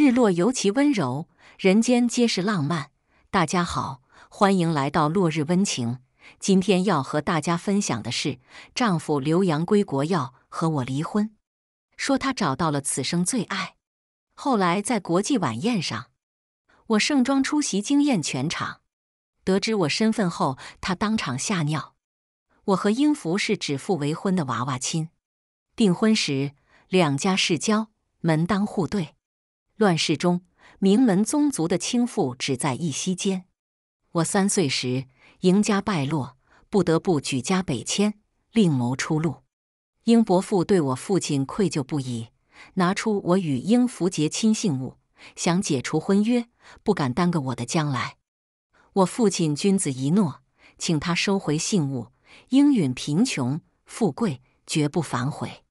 日落尤其温柔，人间皆是浪漫。大家好，欢迎来到落日温情。今天要和大家分享的是，丈夫留洋归国要和我离婚，说他找到了此生最爱。后来在国际晚宴上，我盛装出席惊艳全场，得知我身份后，他当场吓尿。我和英福是指腹为婚的娃娃亲，订婚时两家世交，门当户对。乱世中，名门宗族的倾覆只在一息间。我三岁时，赢家败落，不得不举家北迁，另谋出路。英伯父对我父亲愧疚不已，拿出我与英福结亲信物，想解除婚约，不敢耽搁我的将来。我父亲君子一诺，请他收回信物，应允贫穷富贵，绝不反悔。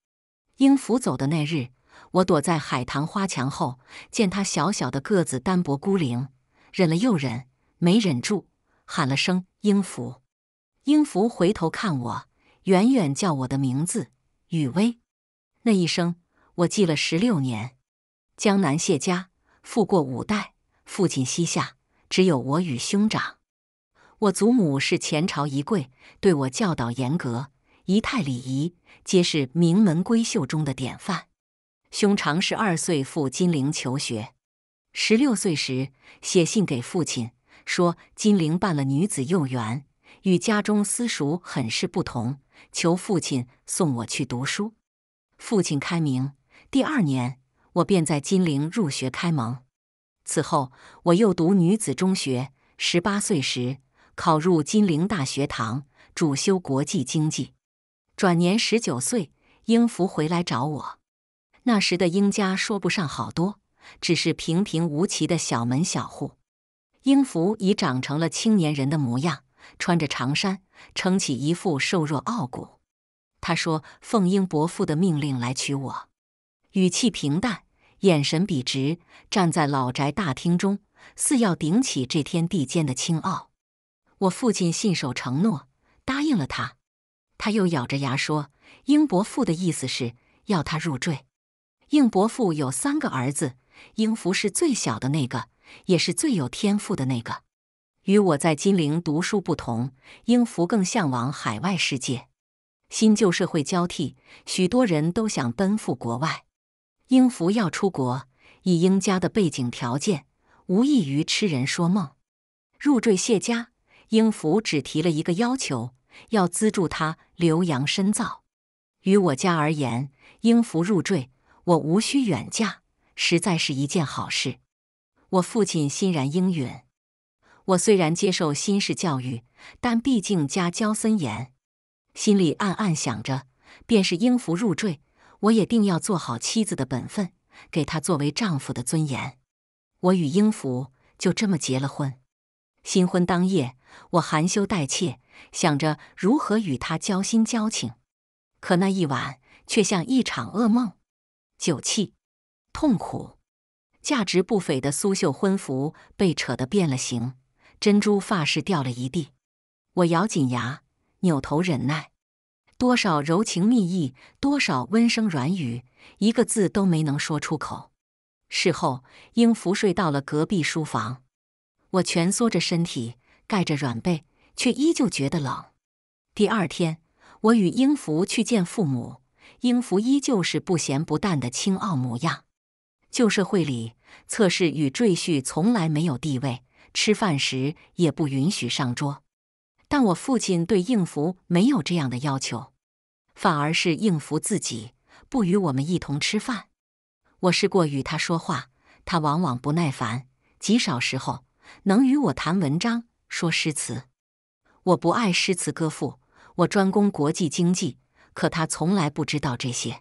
英福走的那日。我躲在海棠花墙后，见他小小的个子，单薄孤零，忍了又忍，没忍住，喊了声“英福”。英福回头看我，远远叫我的名字“雨薇”。那一声，我记了十六年。江南谢家富过五代，父亲膝下只有我与兄长。我祖母是前朝一贵，对我教导严格，仪态礼仪皆是名门闺秀中的典范。兄长十二岁赴金陵求学，十六岁时写信给父亲说：“金陵办了女子幼园，与家中私塾很是不同，求父亲送我去读书。”父亲开明，第二年我便在金陵入学开蒙。此后，我又读女子中学，十八岁时考入金陵大学堂，主修国际经济。转年十九岁，英福回来找我。那时的英家说不上好多，只是平平无奇的小门小户。英福已长成了青年人的模样，穿着长衫，撑起一副瘦弱傲骨。他说：“奉英伯父的命令来娶我。”语气平淡，眼神笔直，站在老宅大厅中，似要顶起这天地间的青傲。我父亲信守承诺，答应了他。他又咬着牙说：“英伯父的意思是要他入赘。”应伯父有三个儿子，应福是最小的那个，也是最有天赋的那个。与我在金陵读书不同，应福更向往海外世界。新旧社会交替，许多人都想奔赴国外。应福要出国，以应家的背景条件，无异于痴人说梦。入赘谢家，应福只提了一个要求，要资助他留洋深造。于我家而言，应福入赘。我无需远嫁，实在是一件好事。我父亲欣然应允。我虽然接受新式教育，但毕竟家教森严，心里暗暗想着，便是英福入赘，我也定要做好妻子的本分，给她作为丈夫的尊严。我与英福就这么结了婚。新婚当夜，我含羞带怯，想着如何与他交心交情，可那一晚却像一场噩梦。酒气，痛苦，价值不菲的苏绣婚服被扯得变了形，珍珠发饰掉了一地。我咬紧牙，扭头忍耐，多少柔情蜜意，多少温声软语，一个字都没能说出口。事后，英福睡到了隔壁书房，我蜷缩着身体，盖着软被，却依旧觉得冷。第二天，我与英福去见父母。英孚依旧是不咸不淡的清傲模样。旧社会里，测试与赘婿从来没有地位，吃饭时也不允许上桌。但我父亲对应福没有这样的要求，反而是应福自己不与我们一同吃饭。我试过与他说话，他往往不耐烦，极少时候能与我谈文章、说诗词。我不爱诗词歌赋，我专攻国际经济。可他从来不知道这些。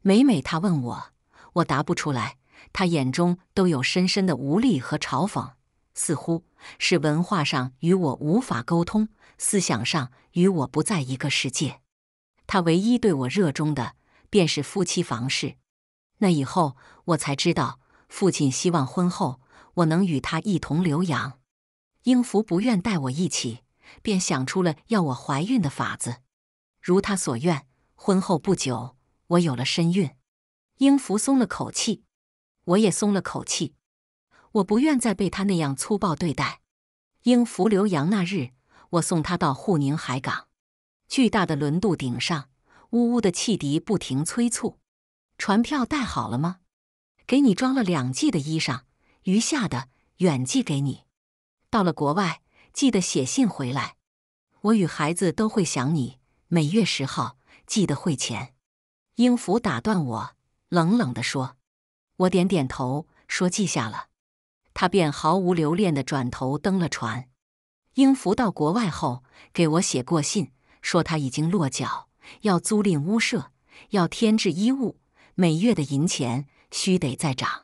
每每他问我，我答不出来，他眼中都有深深的无力和嘲讽，似乎是文化上与我无法沟通，思想上与我不在一个世界。他唯一对我热衷的便是夫妻房事。那以后我才知道，父亲希望婚后我能与他一同留洋。英福不愿带我一起，便想出了要我怀孕的法子。如他所愿，婚后不久，我有了身孕。英福松了口气，我也松了口气。我不愿再被他那样粗暴对待。英福留洋那日，我送他到沪宁海港。巨大的轮渡顶上，呜呜的汽笛不停催促。船票带好了吗？给你装了两季的衣裳，余下的远寄给你。到了国外，记得写信回来。我与孩子都会想你。每月十号记得汇钱。英福打断我，冷冷地说：“我点点头，说记下了。”他便毫无留恋地转头登了船。英福到国外后，给我写过信，说他已经落脚，要租赁屋舍，要添置衣物，每月的银钱须得再涨。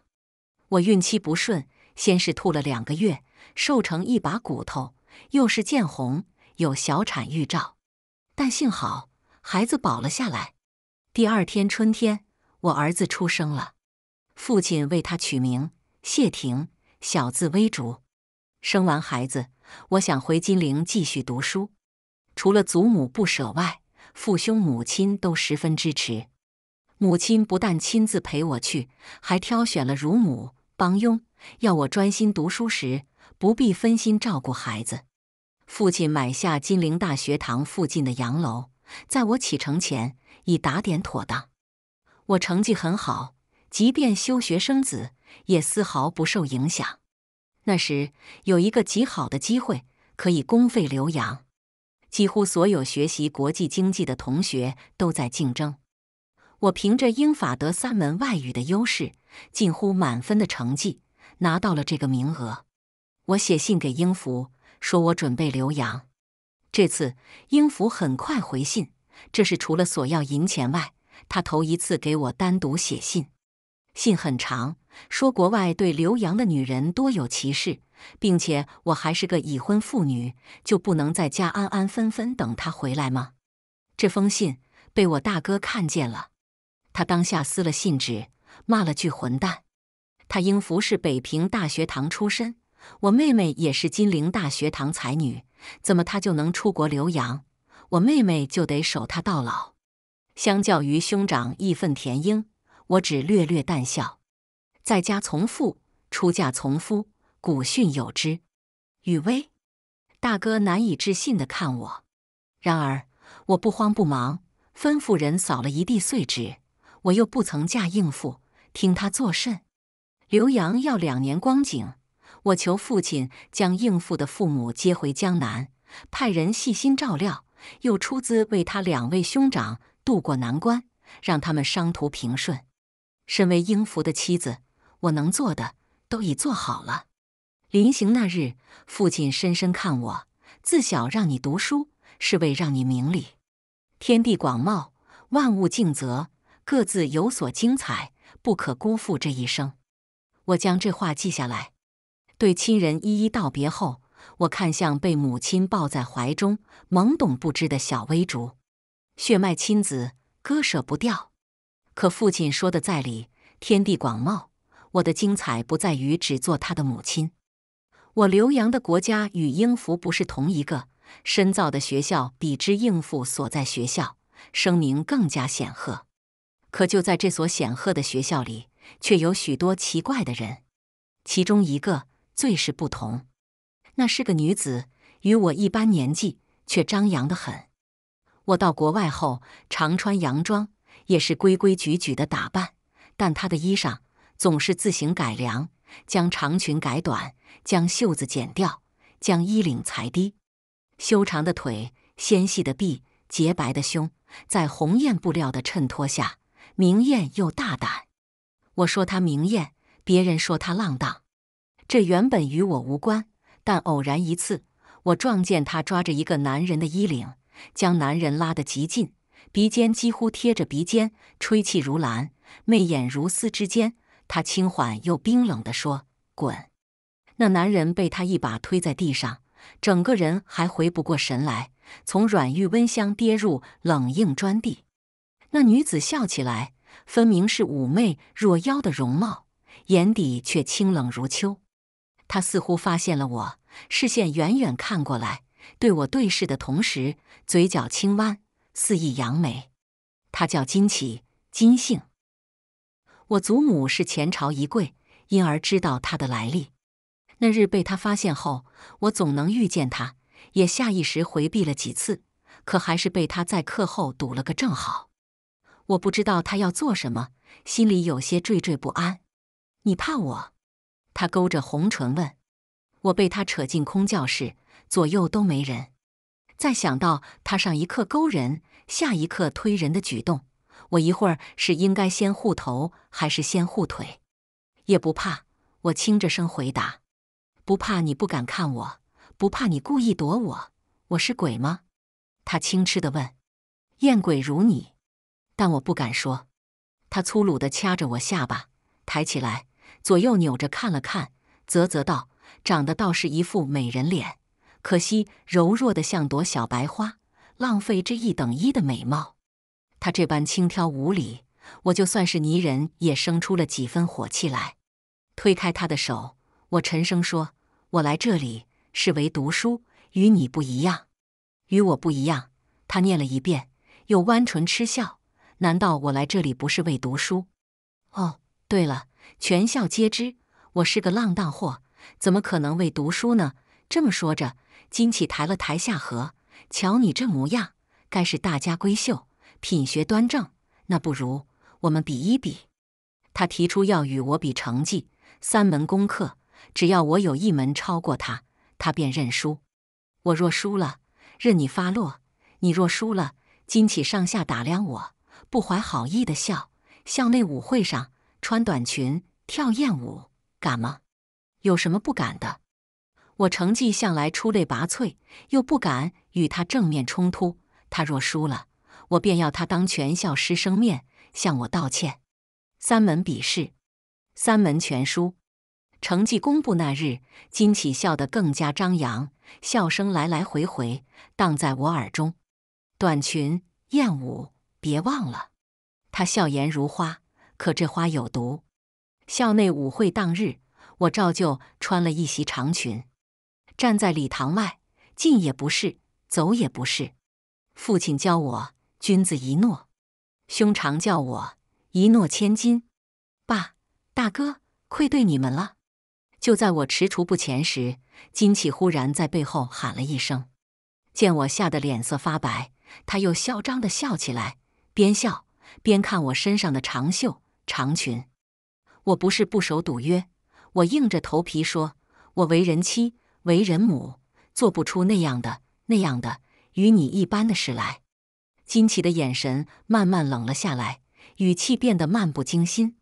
我孕期不顺，先是吐了两个月，瘦成一把骨头，又是见红，有小产预兆。但幸好孩子保了下来。第二天春天，我儿子出生了，父亲为他取名谢霆，小字微竹。生完孩子，我想回金陵继续读书，除了祖母不舍外，父兄母亲都十分支持。母亲不但亲自陪我去，还挑选了乳母、帮佣，要我专心读书时不必分心照顾孩子。父亲买下金陵大学堂附近的洋楼，在我启程前已打点妥当。我成绩很好，即便休学生子也丝毫不受影响。那时有一个极好的机会，可以公费留洋。几乎所有学习国际经济的同学都在竞争。我凭着英法德三门外语的优势，近乎满分的成绩，拿到了这个名额。我写信给英孚。说我准备留洋，这次英福很快回信。这是除了索要银钱外，他头一次给我单独写信。信很长，说国外对留洋的女人多有歧视，并且我还是个已婚妇女，就不能在家安安分分等他回来吗？这封信被我大哥看见了，他当下撕了信纸，骂了句混蛋。他英福是北平大学堂出身。我妹妹也是金陵大学堂才女，怎么她就能出国留洋，我妹妹就得守她到老？相较于兄长义愤填膺，我只略略淡笑。在家从父，出嫁从夫，古训有之。雨薇，大哥难以置信的看我，然而我不慌不忙，吩咐人扫了一地碎纸。我又不曾嫁应付，听他作甚？留洋要两年光景。我求父亲将应付的父母接回江南，派人细心照料，又出资为他两位兄长渡过难关，让他们商途平顺。身为应福的妻子，我能做的都已做好了。临行那日，父亲深深看我，自小让你读书，是为让你明理。天地广袤，万物尽责，各自有所精彩，不可辜负这一生。我将这话记下来。对亲人一一道别后，我看向被母亲抱在怀中懵懂不知的小薇竹，血脉亲子割舍不掉。可父亲说的在理，天地广袤，我的精彩不在于只做他的母亲。我留洋的国家与英孚不是同一个，深造的学校比之应付所在学校声名更加显赫。可就在这所显赫的学校里，却有许多奇怪的人，其中一个。最是不同，那是个女子，与我一般年纪，却张扬的很。我到国外后，常穿洋装，也是规规矩矩的打扮。但她的衣裳总是自行改良，将长裙改短，将袖子剪掉，将衣领裁低。修长的腿，纤细的臂，洁白的胸，在红艳布料的衬托下，明艳又大胆。我说她明艳，别人说她浪荡。这原本与我无关，但偶然一次，我撞见他抓着一个男人的衣领，将男人拉得极近，鼻尖几乎贴着鼻尖，吹气如兰，媚眼如丝之间，他轻缓又冰冷地说：“滚！”那男人被她一把推在地上，整个人还回不过神来，从软玉温香跌入冷硬砖地。那女子笑起来，分明是妩媚若妖的容貌，眼底却清冷如秋。他似乎发现了我，视线远远看过来，对我对视的同时，嘴角轻弯，肆意扬眉。他叫金启，金姓。我祖母是前朝一贵，因而知道他的来历。那日被他发现后，我总能遇见他，也下意识回避了几次，可还是被他在课后堵了个正好。我不知道他要做什么，心里有些惴惴不安。你怕我？他勾着红唇问我，被他扯进空教室，左右都没人。再想到他上一刻勾人，下一刻推人的举动，我一会儿是应该先护头还是先护腿？也不怕，我轻着声回答：“不怕你不敢看我，不怕你故意躲我，我是鬼吗？”他轻嗤的问：“厌鬼如你，但我不敢说。”他粗鲁的掐着我下巴，抬起来。左右扭着看了看，啧啧道：“长得倒是一副美人脸，可惜柔弱的像朵小白花，浪费这一等一的美貌。”他这般轻佻无礼，我就算是泥人也生出了几分火气来。推开他的手，我沉声说：“我来这里是为读书，与你不一样，与我不一样。”他念了一遍，又弯唇嗤笑：“难道我来这里不是为读书？哦，对了。”全校皆知，我是个浪荡货，怎么可能为读书呢？这么说着，金启抬了抬下颌，瞧你这模样，该是大家闺秀，品学端正。那不如我们比一比。他提出要与我比成绩，三门功课，只要我有一门超过他，他便认输。我若输了，任你发落；你若输了，金启上下打量我，不怀好意的笑。校内舞会上。穿短裙跳艳舞，敢吗？有什么不敢的？我成绩向来出类拔萃，又不敢与他正面冲突。他若输了，我便要他当全校师生面向我道歉。三门笔试，三门全书。成绩公布那日，金启笑得更加张扬，笑声来来回回荡在我耳中。短裙艳舞，别忘了。他笑颜如花。可这花有毒。校内舞会当日，我照旧穿了一袭长裙，站在礼堂外，进也不是，走也不是。父亲教我君子一诺，兄长叫我一诺千金。爸，大哥，愧对你们了。就在我踟蹰不前时，金启忽然在背后喊了一声，见我吓得脸色发白，他又嚣张的笑起来，边笑边看我身上的长袖。长裙，我不是不守赌约，我硬着头皮说，我为人妻，为人母，做不出那样的那样的与你一般的事来。金奇的眼神慢慢冷了下来，语气变得漫不经心。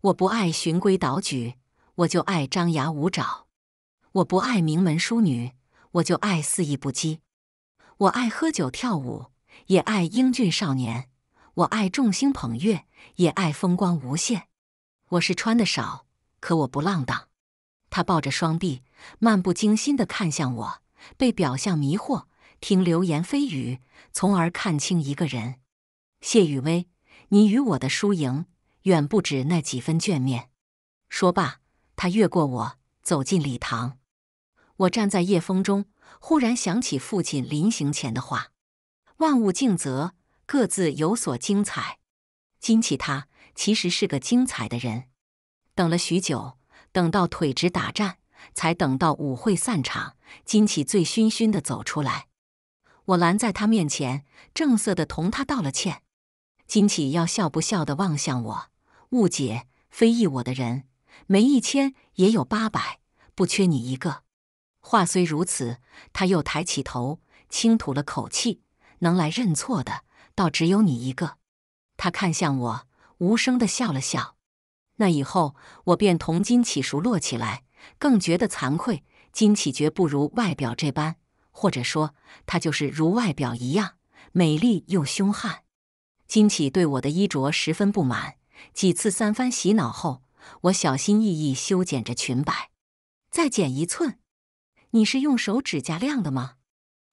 我不爱循规蹈矩，我就爱张牙舞爪；我不爱名门淑女，我就爱肆意不羁。我爱喝酒跳舞，也爱英俊少年。我爱众星捧月，也爱风光无限。我是穿的少，可我不浪荡。他抱着双臂，漫不经心的看向我，被表象迷惑，听流言蜚语，从而看清一个人。谢雨薇，你与我的输赢，远不止那几分眷恋。说罢，他越过我，走进礼堂。我站在夜风中，忽然想起父亲临行前的话：万物尽责。各自有所精彩，金起他其实是个精彩的人。等了许久，等到腿直打颤，才等到舞会散场。金起醉醺醺的走出来，我拦在他面前，正色的同他道了歉。金起要笑不笑的望向我，误解、非议我的人没一千也有八百，不缺你一个。话虽如此，他又抬起头，轻吐了口气，能来认错的。倒只有你一个，他看向我，无声的笑了笑。那以后，我便同金启熟络起来，更觉得惭愧。金启绝不如外表这般，或者说，他就是如外表一样美丽又凶悍。金启对我的衣着十分不满，几次三番洗脑后，我小心翼翼修剪着裙摆，再剪一寸。你是用手指甲量的吗？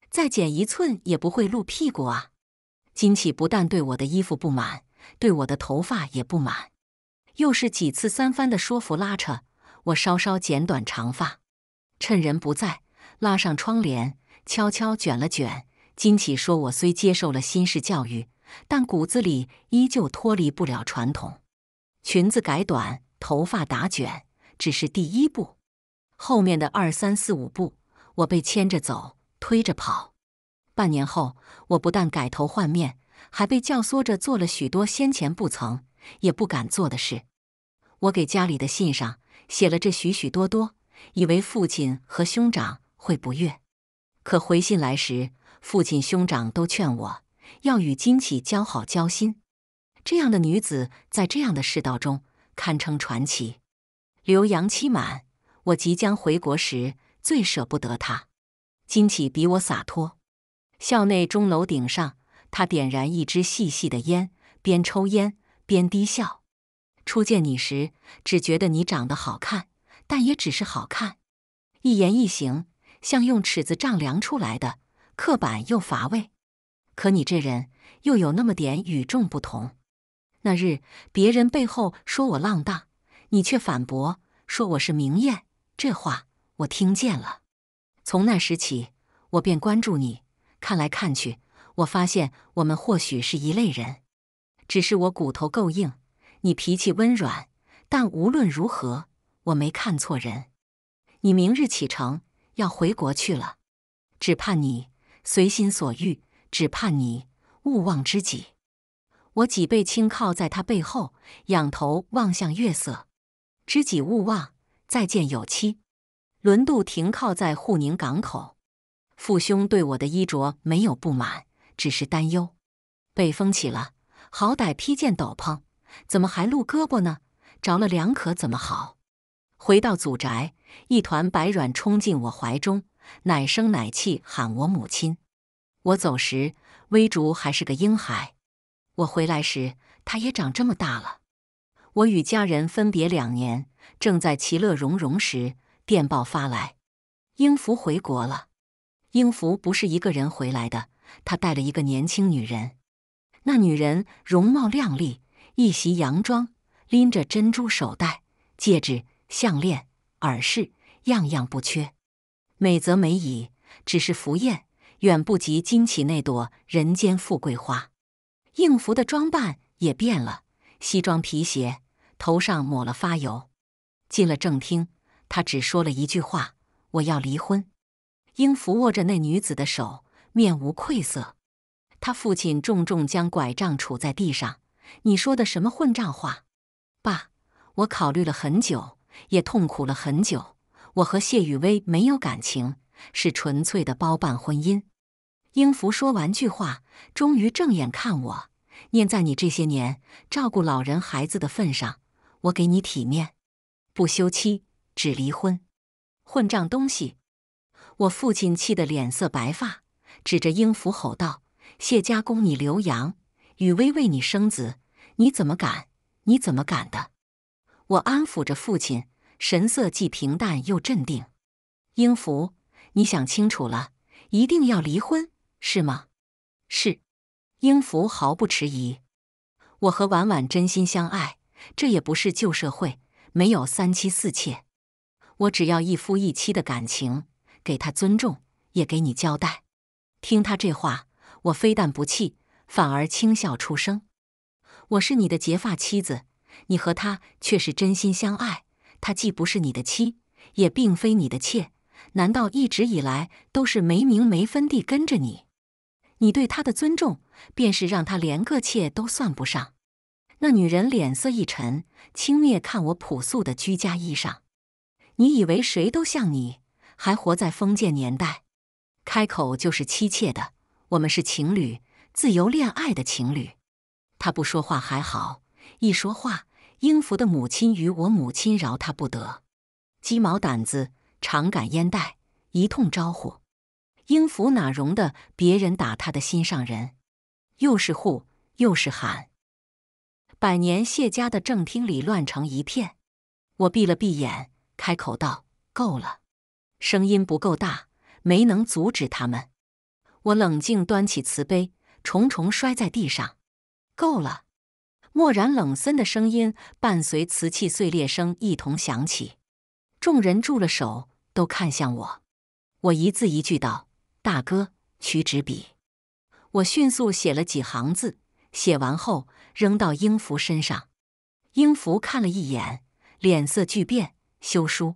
再剪一寸也不会露屁股啊。金启不但对我的衣服不满，对我的头发也不满，又是几次三番的说服拉扯我，稍稍剪短长发，趁人不在拉上窗帘，悄悄卷了卷。金启说我虽接受了新式教育，但骨子里依旧脱离不了传统。裙子改短，头发打卷，只是第一步，后面的二三四五步，我被牵着走，推着跑。半年后，我不但改头换面，还被教唆着做了许多先前不曾也不敢做的事。我给家里的信上写了这许许多多，以为父亲和兄长会不悦。可回信来时，父亲兄长都劝我要与金启交好交心。这样的女子在这样的世道中堪称传奇。留洋期满，我即将回国时最舍不得她。金启比我洒脱。校内钟楼顶上，他点燃一支细细的烟，边抽烟边低笑。初见你时，只觉得你长得好看，但也只是好看。一言一行像用尺子丈量出来的，刻板又乏味。可你这人又有那么点与众不同。那日别人背后说我浪荡，你却反驳说我是明艳。这话我听见了。从那时起，我便关注你。看来看去，我发现我们或许是一类人，只是我骨头够硬，你脾气温软。但无论如何，我没看错人。你明日启程要回国去了，只盼你随心所欲，只盼你勿忘知己。我脊背轻靠在他背后，仰头望向月色。知己勿忘，再见有期。轮渡停靠在沪宁港口。父兄对我的衣着没有不满，只是担忧。被风起了，好歹披件斗篷，怎么还露胳膊呢？着了凉可怎么好？回到祖宅，一团白软冲进我怀中，奶声奶气喊我母亲。我走时，微竹还是个婴孩；我回来时，他也长这么大了。我与家人分别两年，正在其乐融融时，电报发来，英福回国了。应福不是一个人回来的，他带了一个年轻女人。那女人容貌靓丽，一袭洋装，拎着珍珠手袋、戒指、项链、耳饰，样样不缺。美则美矣，只是福艳远不及金起那朵人间富贵花。应福的装扮也变了，西装皮鞋，头上抹了发油。进了正厅，他只说了一句话：“我要离婚。”英福握着那女子的手，面无愧色。他父亲重重将拐杖杵在地上：“你说的什么混账话？爸，我考虑了很久，也痛苦了很久。我和谢雨薇没有感情，是纯粹的包办婚姻。”英福说完句话，终于正眼看我：“念在你这些年照顾老人孩子的份上，我给你体面，不休妻，只离婚。”混账东西！我父亲气得脸色白发，指着英福吼道：“谢家公，你刘洋雨薇为你生子，你怎么敢？你怎么敢的？”我安抚着父亲，神色既平淡又镇定。英福，你想清楚了，一定要离婚是吗？是。英福毫不迟疑：“我和婉婉真心相爱，这也不是旧社会，没有三妻四妾，我只要一夫一妻的感情。”给他尊重，也给你交代。听他这话，我非但不气，反而轻笑出声。我是你的结发妻子，你和他却是真心相爱。他既不是你的妻，也并非你的妾，难道一直以来都是没名没分地跟着你？你对他的尊重，便是让他连个妾都算不上。那女人脸色一沉，轻蔑看我朴素的居家衣裳。你以为谁都像你？还活在封建年代，开口就是妻妾的。我们是情侣，自由恋爱的情侣。他不说话还好，一说话，英福的母亲与我母亲饶他不得。鸡毛掸子，长杆烟袋，一通招呼。英福哪容得别人打他的心上人？又是护又是喊。百年谢家的正厅里乱成一片。我闭了闭眼，开口道：“够了。”声音不够大，没能阻止他们。我冷静端起瓷杯，重重摔在地上。够了！漠然冷森的声音伴随瓷器碎裂声一同响起，众人住了手，都看向我。我一字一句道：“大哥，取纸笔。”我迅速写了几行字，写完后扔到英福身上。英福看了一眼，脸色巨变。休书。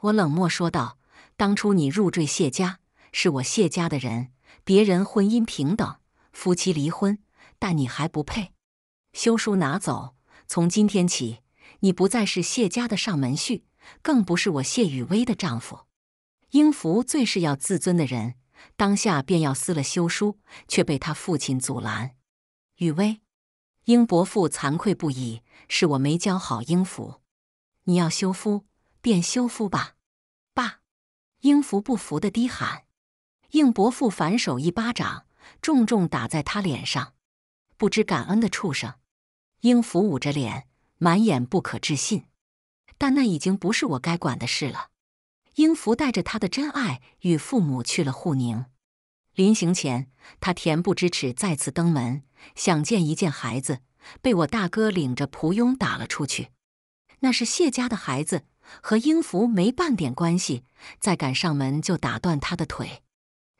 我冷漠说道。当初你入赘谢家，是我谢家的人。别人婚姻平等，夫妻离婚，但你还不配。休书拿走，从今天起，你不再是谢家的上门婿，更不是我谢雨薇的丈夫。英福最是要自尊的人，当下便要撕了休书，却被他父亲阻拦。雨薇，英伯父惭愧不已，是我没教好英福。你要休夫，便休夫吧。英福不服的低喊，应伯父反手一巴掌，重重打在他脸上。不知感恩的畜生！英福捂着脸，满眼不可置信。但那已经不是我该管的事了。英福带着他的真爱与父母去了沪宁。临行前，他恬不知耻再次登门，想见一见孩子，被我大哥领着仆佣打了出去。那是谢家的孩子。和英福没半点关系，再敢上门就打断他的腿。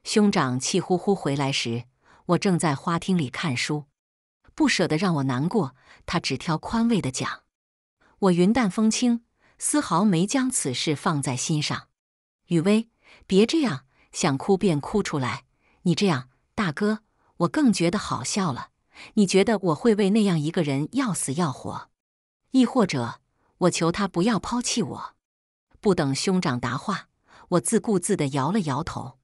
兄长气呼呼回来时，我正在花厅里看书，不舍得让我难过，他只挑宽慰的讲。我云淡风轻，丝毫没将此事放在心上。雨薇，别这样，想哭便哭出来。你这样，大哥，我更觉得好笑了。你觉得我会为那样一个人要死要活？亦或者？我求他不要抛弃我。不等兄长答话，我自顾自地摇了摇头。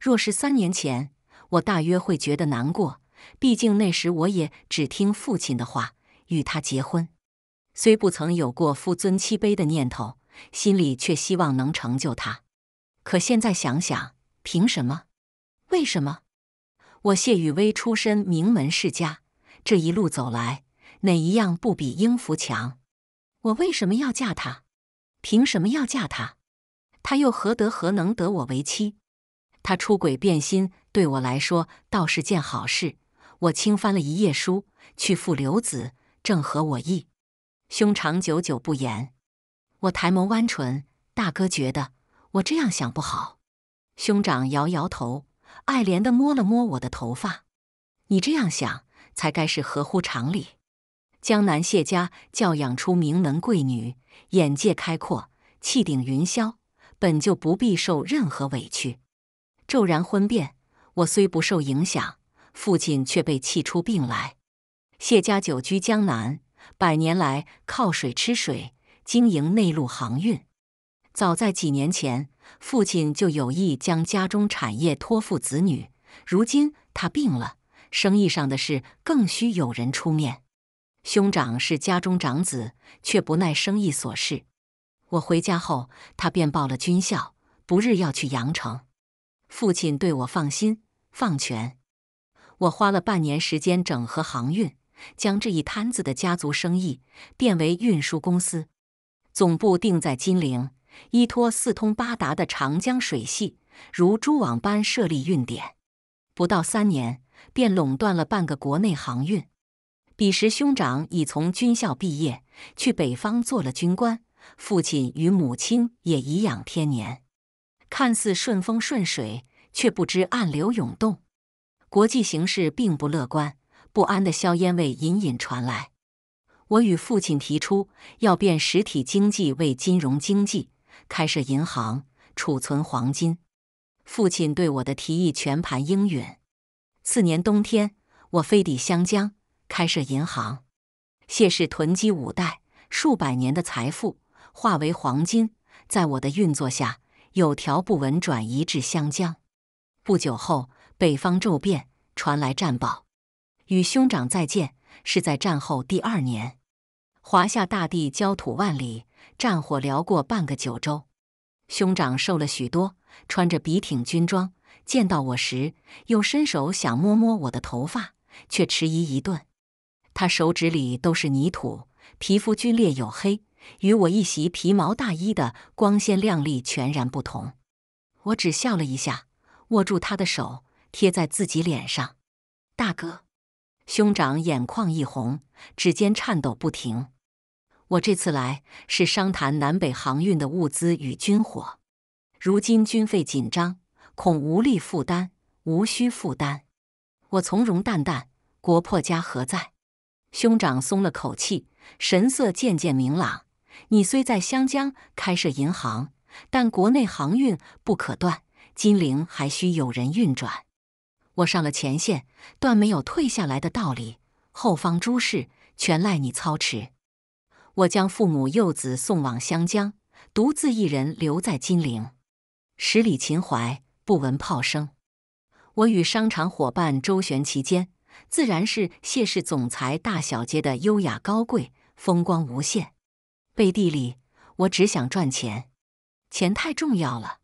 若是三年前，我大约会觉得难过，毕竟那时我也只听父亲的话，与他结婚，虽不曾有过夫尊妻卑的念头，心里却希望能成就他。可现在想想，凭什么？为什么？我谢雨薇出身名门世家，这一路走来，哪一样不比英福强？我为什么要嫁他？凭什么要嫁他？他又何德何能得我为妻？他出轨变心，对我来说倒是件好事。我轻翻了一页书，去复刘子，正合我意。兄长久久不言，我抬眸弯唇，大哥觉得我这样想不好。兄长摇摇头，爱怜的摸了摸我的头发。你这样想才该是合乎常理。江南谢家教养出名门贵女，眼界开阔，气顶云霄，本就不必受任何委屈。骤然婚变，我虽不受影响，父亲却被气出病来。谢家久居江南，百年来靠水吃水，经营内陆航运。早在几年前，父亲就有意将家中产业托付子女。如今他病了，生意上的事更需有人出面。兄长是家中长子，却不耐生意琐事。我回家后，他便报了军校，不日要去阳城。父亲对我放心放权，我花了半年时间整合航运，将这一摊子的家族生意变为运输公司，总部定在金陵，依托四通八达的长江水系，如蛛网般设立运点。不到三年，便垄断了半个国内航运。彼时，兄长已从军校毕业，去北方做了军官。父亲与母亲也颐养天年，看似顺风顺水，却不知暗流涌动。国际形势并不乐观，不安的硝烟味隐隐传来。我与父亲提出要变实体经济为金融经济，开设银行，储存黄金。父亲对我的提议全盘应允。次年冬天，我飞抵湘江。开设银行，谢氏囤积五代数百年的财富化为黄金，在我的运作下有条不紊转移至湘江。不久后，北方骤变，传来战报。与兄长再见，是在战后第二年。华夏大地焦土万里，战火燎过半个九州。兄长瘦了许多，穿着笔挺军装，见到我时又伸手想摸摸我的头发，却迟疑一顿。他手指里都是泥土，皮肤皲裂黝黑，与我一袭皮毛大衣的光鲜亮丽全然不同。我只笑了一下，握住他的手，贴在自己脸上。大哥，兄长眼眶一红，指尖颤抖不停。我这次来是商谈南北航运的物资与军火，如今军费紧张，恐无力负担，无需负担。我从容淡淡，国破家何在？兄长松了口气，神色渐渐明朗。你虽在湘江开设银行，但国内航运不可断，金陵还需有人运转。我上了前线，断没有退下来的道理。后方诸事全赖你操持。我将父母幼子送往湘江，独自一人留在金陵。十里秦淮不闻炮声，我与商场伙伴周旋其间。自然是谢氏总裁大小姐的优雅高贵，风光无限。背地里，我只想赚钱，钱太重要了。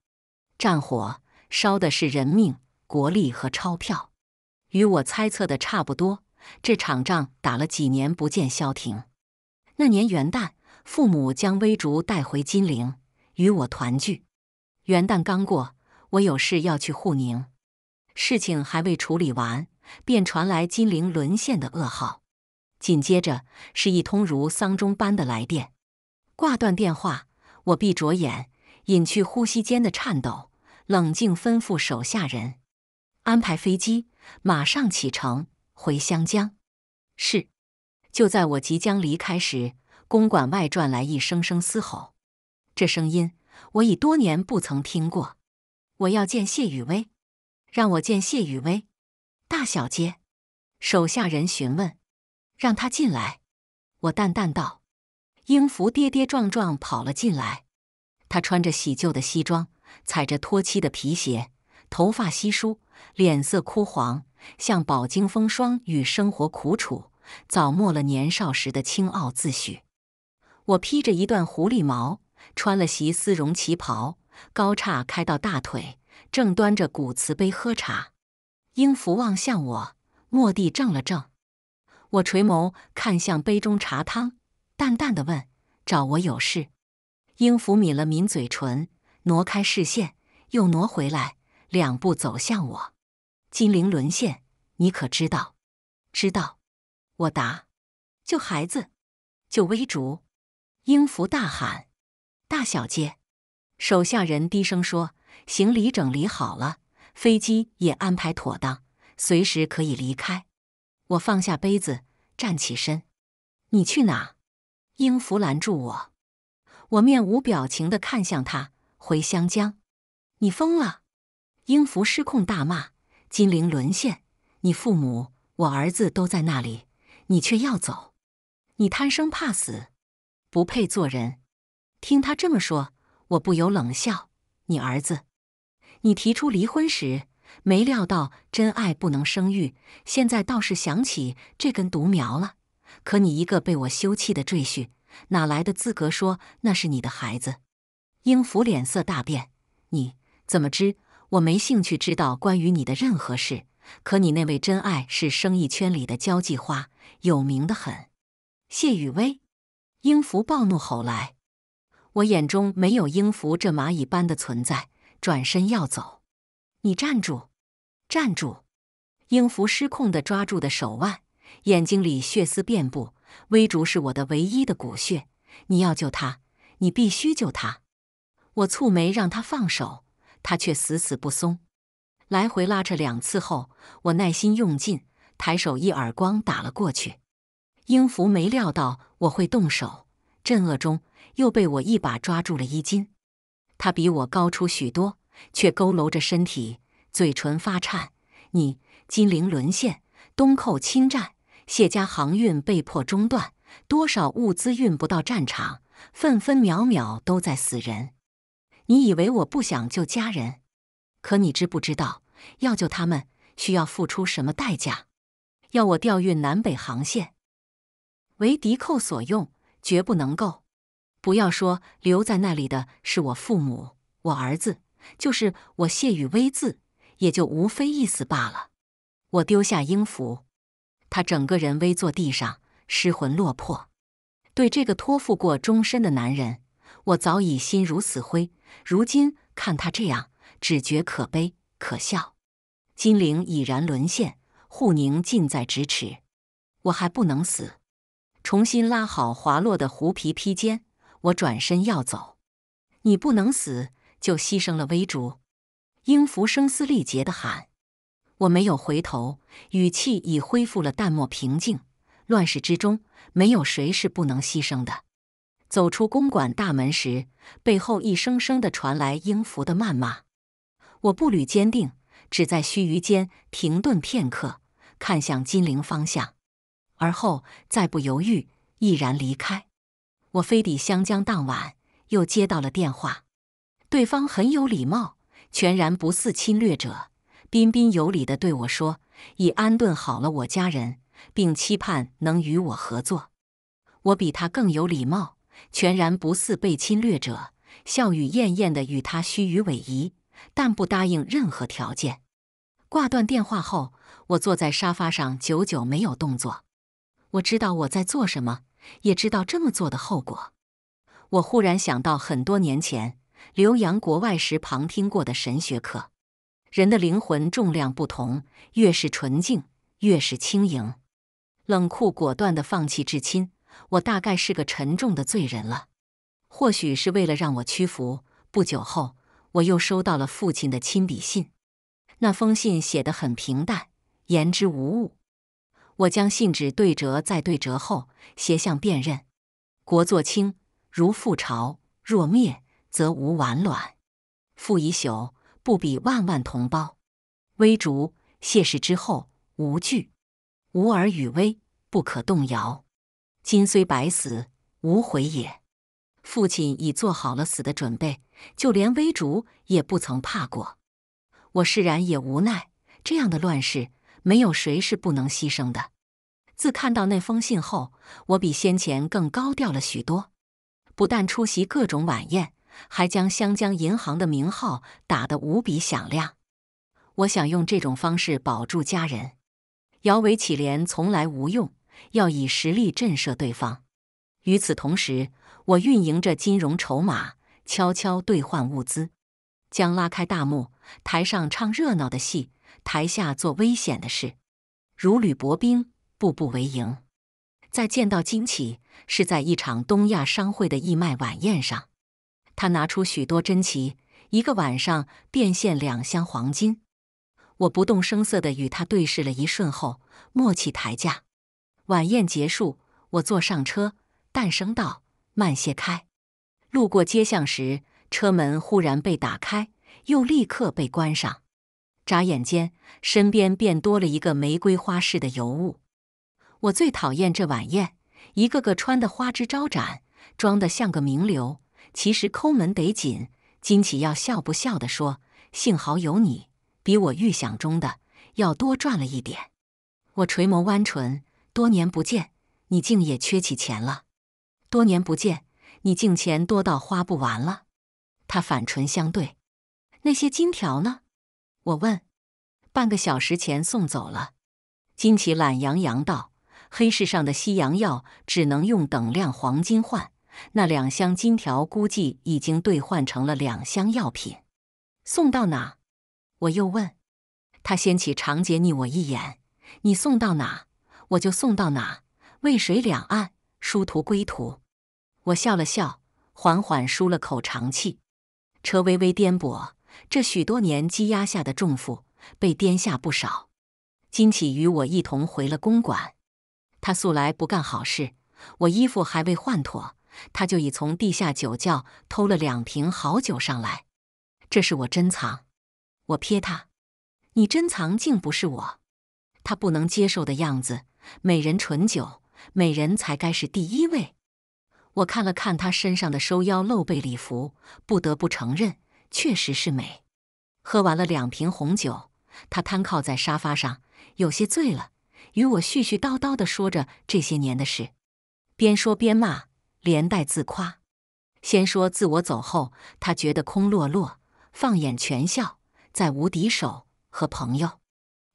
战火烧的是人命、国力和钞票。与我猜测的差不多，这场仗打了几年，不见消停。那年元旦，父母将微竹带回金陵，与我团聚。元旦刚过，我有事要去沪宁，事情还未处理完。便传来金陵沦陷的噩耗，紧接着是一通如丧钟般的来电。挂断电话，我闭着眼，隐去呼吸间的颤抖，冷静吩咐手下人安排飞机，马上启程回湘江。是。就在我即将离开时，公馆外传来一声声嘶吼，这声音我已多年不曾听过。我要见谢雨薇，让我见谢雨薇。大小姐，手下人询问，让他进来。我淡淡道：“英福跌跌撞撞跑了进来。他穿着喜旧的西装，踩着脱漆的皮鞋，头发稀疏，脸色枯黄，像饱经风霜与生活苦楚，早没了年少时的清傲自诩。”我披着一段狐狸毛，穿了袭丝绒旗袍，高叉开到大腿，正端着骨瓷杯喝茶。英福望向我，蓦地怔了怔。我垂眸看向杯中茶汤，淡淡的问：“找我有事？”英福抿了抿嘴唇，挪开视线，又挪回来，两步走向我。金陵沦陷，你可知道？知道。我答：“救孩子，救微竹！”英福大喊：“大小姐！”手下人低声说：“行李整理好了。”飞机也安排妥当，随时可以离开。我放下杯子，站起身。你去哪？英福拦住我。我面无表情地看向他。回湘江？你疯了！英福失控大骂：“金陵沦陷，你父母、我儿子都在那里，你却要走？你贪生怕死，不配做人！”听他这么说，我不由冷笑：“你儿子？”你提出离婚时，没料到真爱不能生育，现在倒是想起这根独苗了。可你一个被我休弃的赘婿，哪来的资格说那是你的孩子？英福脸色大变，你怎么知？我没兴趣知道关于你的任何事。可你那位真爱是生意圈里的交际花，有名的很。谢雨薇，英福暴怒吼来，我眼中没有英福这蚂蚁般的存在。转身要走，你站住！站住！英福失控地抓住的手腕，眼睛里血丝遍布。微竹是我的唯一的骨血，你要救他，你必须救他。我蹙眉让他放手，他却死死不松。来回拉扯两次后，我耐心用尽，抬手一耳光打了过去。英福没料到我会动手，震愕中又被我一把抓住了衣襟。他比我高出许多，却佝偻着身体，嘴唇发颤。你金陵沦陷，东寇侵占，谢家航运被迫中断，多少物资运不到战场，分分秒秒都在死人。你以为我不想救家人？可你知不知道，要救他们需要付出什么代价？要我调运南北航线，为敌寇所用，绝不能够。不要说留在那里的是我父母、我儿子，就是我谢雨薇字，也就无非一死罢了。我丢下音符，他整个人微坐地上，失魂落魄。对这个托付过终身的男人，我早已心如死灰。如今看他这样，只觉可悲可笑。金陵已然沦陷，沪宁近在咫尺，我还不能死。重新拉好滑落的狐皮披肩。我转身要走，你不能死，就牺牲了威竹。英福声嘶力竭地喊。我没有回头，语气已恢复了淡漠平静。乱世之中，没有谁是不能牺牲的。走出公馆大门时，背后一声声的传来英福的谩骂。我步履坚定，只在须臾间停顿片刻，看向金陵方向，而后再不犹豫，毅然离开。我飞抵湘江，当晚又接到了电话。对方很有礼貌，全然不似侵略者，彬彬有礼的对我说：“已安顿好了我家人，并期盼能与我合作。”我比他更有礼貌，全然不似被侵略者，笑语晏晏的与他虚与委蛇，但不答应任何条件。挂断电话后，我坐在沙发上，久久没有动作。我知道我在做什么。也知道这么做的后果。我忽然想到很多年前留洋国外时旁听过的神学课：人的灵魂重量不同，越是纯净，越是轻盈。冷酷果断的放弃至亲，我大概是个沉重的罪人了。或许是为了让我屈服，不久后我又收到了父亲的亲笔信。那封信写得很平淡，言之无物。我将信纸对折，再对折后斜向辨认。国作清，如覆巢；若灭，则无完卵。父已朽，不比万万同胞。微竹，谢世之后，无惧。无儿与微，不可动摇。今虽白死，无悔也。父亲已做好了死的准备，就连微竹也不曾怕过。我释然也无奈，这样的乱世，没有谁是不能牺牲的。自看到那封信后，我比先前更高调了许多。不但出席各种晚宴，还将湘江银行的名号打得无比响亮。我想用这种方式保住家人。摇尾乞怜从来无用，要以实力震慑对方。与此同时，我运营着金融筹码，悄悄兑换物资，将拉开大幕，台上唱热闹的戏，台下做危险的事，如履薄冰。步步为营。再见到金启，是在一场东亚商会的义卖晚宴上。他拿出许多珍奇，一个晚上变现两箱黄金。我不动声色的与他对视了一瞬后，默契抬价。晚宴结束，我坐上车，诞声道：“慢些开。”路过街巷时，车门忽然被打开，又立刻被关上。眨眼间，身边便多了一个玫瑰花式的尤物。我最讨厌这晚宴，一个个穿得花枝招展，装得像个名流，其实抠门得紧。金启要笑不笑地说：“幸好有你，比我预想中的要多赚了一点。”我垂眸弯唇，多年不见，你竟也缺起钱了。多年不见，你竟钱多到花不完了。他反唇相对：“那些金条呢？”我问。半个小时前送走了。金起懒洋洋道。黑市上的西洋药只能用等量黄金换，那两箱金条估计已经兑换成了两箱药品。送到哪？我又问他，掀起长睫睨我一眼：“你送到哪，我就送到哪。”渭水两岸，殊途归途。我笑了笑，缓缓舒了口长气。车微微颠簸，这许多年积压下的重负被颠下不少。金启与我一同回了公馆。他素来不干好事，我衣服还未换妥，他就已从地下酒窖偷了两瓶好酒上来。这是我珍藏，我瞥他，你珍藏竟不是我。他不能接受的样子。美人醇酒，美人才该是第一位。我看了看他身上的收腰露背礼服，不得不承认，确实是美。喝完了两瓶红酒，他瘫靠在沙发上，有些醉了。与我絮絮叨叨地说着这些年的事，边说边骂，连带自夸。先说自我走后，他觉得空落落，放眼全校再无敌手和朋友，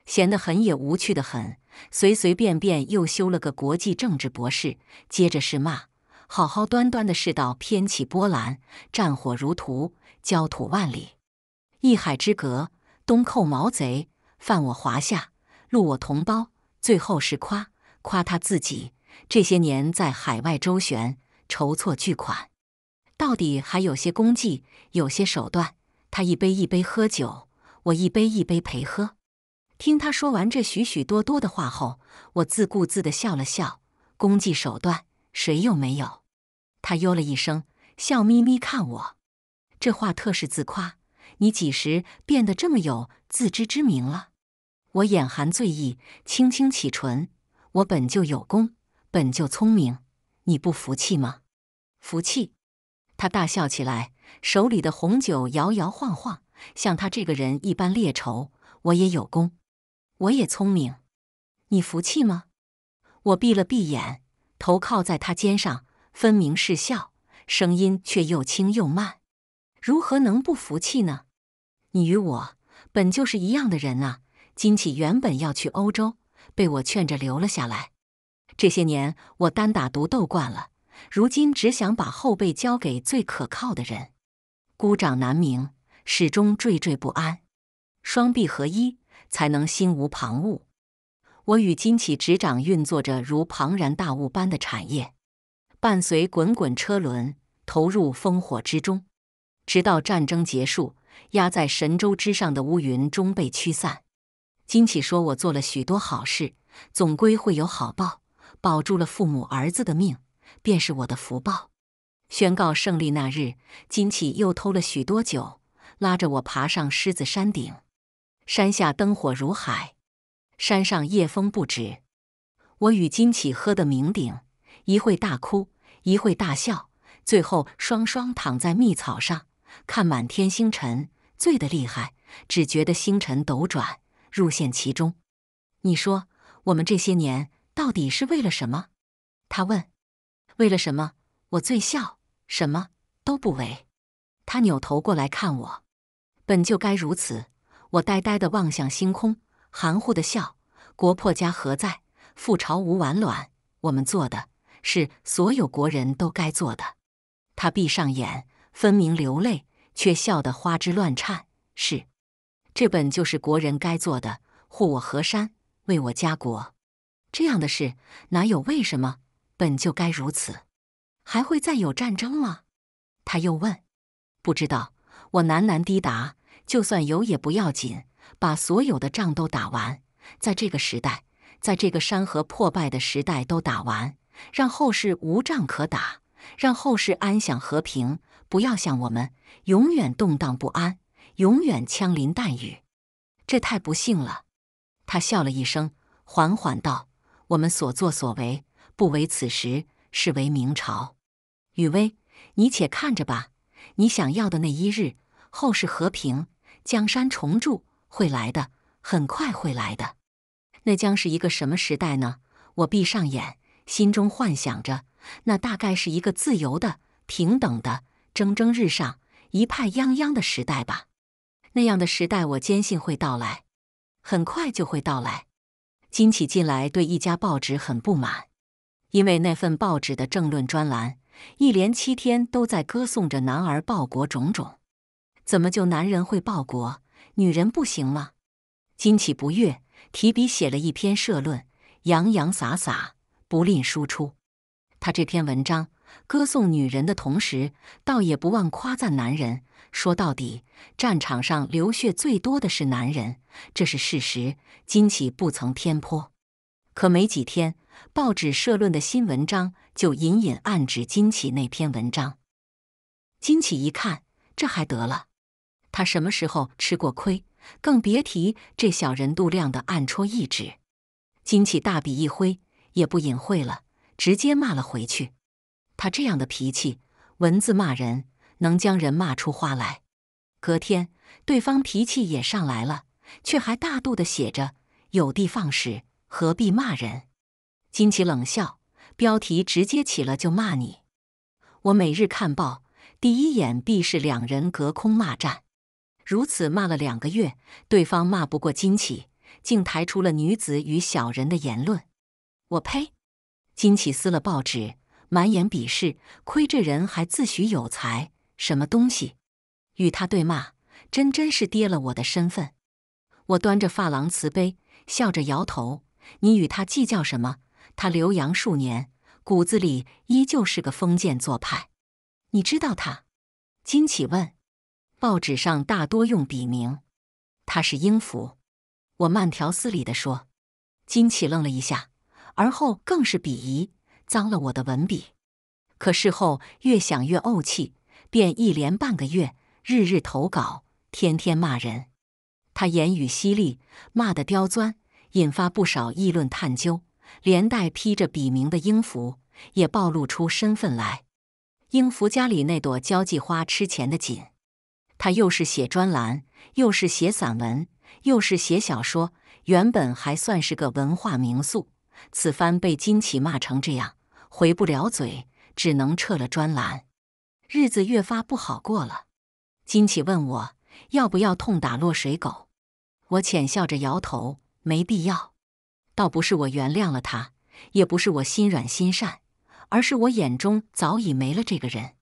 闲得很也无趣的很，随随便便又修了个国际政治博士。接着是骂：好好端端的世道偏起波澜，战火如荼，焦土万里，一海之隔，东寇毛贼犯我华夏，戮我同胞。最后是夸夸他自己这些年在海外周旋筹措巨款，到底还有些功绩，有些手段。他一杯一杯喝酒，我一杯一杯陪喝。听他说完这许许多多的话后，我自顾自的笑了笑。功绩手段，谁又没有？他哟了一声，笑眯眯看我。这话特是自夸。你几时变得这么有自知之明了？我眼含醉意，轻轻启唇：“我本就有功，本就聪明，你不服气吗？”“服气！”他大笑起来，手里的红酒摇摇晃晃，像他这个人一般劣愁。我也有功，我也聪明，你服气吗？我闭了闭眼，头靠在他肩上，分明是笑，声音却又轻又慢。如何能不服气呢？你与我本就是一样的人啊。金启原本要去欧洲，被我劝着留了下来。这些年我单打独斗惯了，如今只想把后背交给最可靠的人。孤掌难鸣，始终惴惴不安。双臂合一，才能心无旁骛。我与金启执掌运作着如庞然大物般的产业，伴随滚滚车轮投入烽火之中，直到战争结束，压在神州之上的乌云终被驱散。金启说：“我做了许多好事，总归会有好报。保住了父母儿子的命，便是我的福报。”宣告胜利那日，金启又偷了许多酒，拉着我爬上狮子山顶。山下灯火如海，山上夜风不止。我与金启喝得酩酊，一会大哭，一会大笑，最后双双躺在蜜草上，看满天星辰，醉得厉害，只觉得星辰斗转。入陷其中，你说我们这些年到底是为了什么？他问。为了什么？我最孝，什么都不为。他扭头过来看我，本就该如此。我呆呆地望向星空，含糊地笑。国破家何在？覆巢无完卵。我们做的是所有国人都该做的。他闭上眼，分明流泪，却笑得花枝乱颤。是。这本就是国人该做的，护我河山，为我家国。这样的事哪有为什么？本就该如此。还会再有战争吗？他又问。不知道，我喃喃低答。就算有也不要紧，把所有的仗都打完。在这个时代，在这个山河破败的时代都打完，让后世无仗可打，让后世安享和平，不要像我们永远动荡不安。永远枪林弹雨，这太不幸了。他笑了一声，缓缓道：“我们所作所为，不为此时，是为明朝。雨薇，你且看着吧，你想要的那一日，后世和平，江山重铸，会来的，很快会来的。那将是一个什么时代呢？”我闭上眼，心中幻想着，那大概是一个自由的、平等的、蒸蒸日上、一派泱泱的时代吧。那样的时代，我坚信会到来，很快就会到来。金启近来对一家报纸很不满，因为那份报纸的政论专栏一连七天都在歌颂着男儿报国种种。怎么就男人会报国，女人不行吗？金启不悦，提笔写了一篇社论，洋洋洒洒，不吝输出。他这篇文章歌颂女人的同时，倒也不忘夸赞男人。说到底，战场上流血最多的是男人，这是事实。金起不曾偏颇，可没几天，报纸社论的新文章就隐隐暗指金起那篇文章。金起一看，这还得了？他什么时候吃过亏？更别提这小人肚量的暗戳一指。金起大笔一挥，也不隐晦了，直接骂了回去。他这样的脾气，文字骂人。能将人骂出花来，隔天对方脾气也上来了，却还大度的写着“有的放矢，何必骂人”。金起冷笑，标题直接起了就骂你。我每日看报，第一眼必是两人隔空骂战。如此骂了两个月，对方骂不过金起，竟抬出了女子与小人的言论。我呸！金起撕了报纸，满眼鄙视，亏这人还自诩有才。什么东西？与他对骂，真真是跌了我的身份。我端着发廊瓷杯，笑着摇头：“你与他计较什么？他留洋数年，骨子里依旧是个封建做派。你知道他？”金启问：“报纸上大多用笔名，他是英符。”我慢条斯理的说：“金启愣了一下，而后更是鄙夷，脏了我的文笔。可事后越想越怄气。”便一连半个月，日日投稿，天天骂人。他言语犀利，骂得刁钻，引发不少议论探究。连带披着笔名的英福也暴露出身份来。英福家里那朵交际花吃钱的紧，他又是写专栏，又是写散文，又是写小说，原本还算是个文化名宿。此番被金启骂成这样，回不了嘴，只能撤了专栏。日子越发不好过了，金启问我要不要痛打落水狗。我浅笑着摇头，没必要。倒不是我原谅了他，也不是我心软心善，而是我眼中早已没了这个人。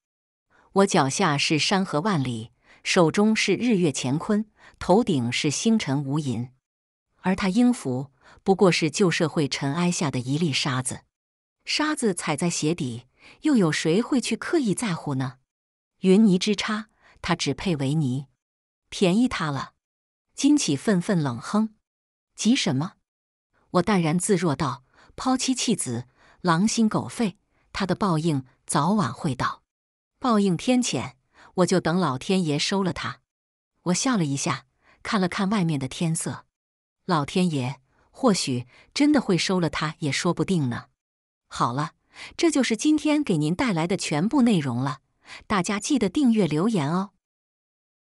我脚下是山河万里，手中是日月乾坤，头顶是星辰无垠，而他应福不过是旧社会尘埃下的一粒沙子，沙子踩在鞋底。又有谁会去刻意在乎呢？云泥之差，他只配为泥，便宜他了。金启愤愤冷哼：“急什么？”我淡然自若道：“抛妻弃子，狼心狗肺，他的报应早晚会到。报应天谴，我就等老天爷收了他。”我笑了一下，看了看外面的天色，老天爷或许真的会收了他，也说不定呢。好了。这就是今天给您带来的全部内容了，大家记得订阅留言哦。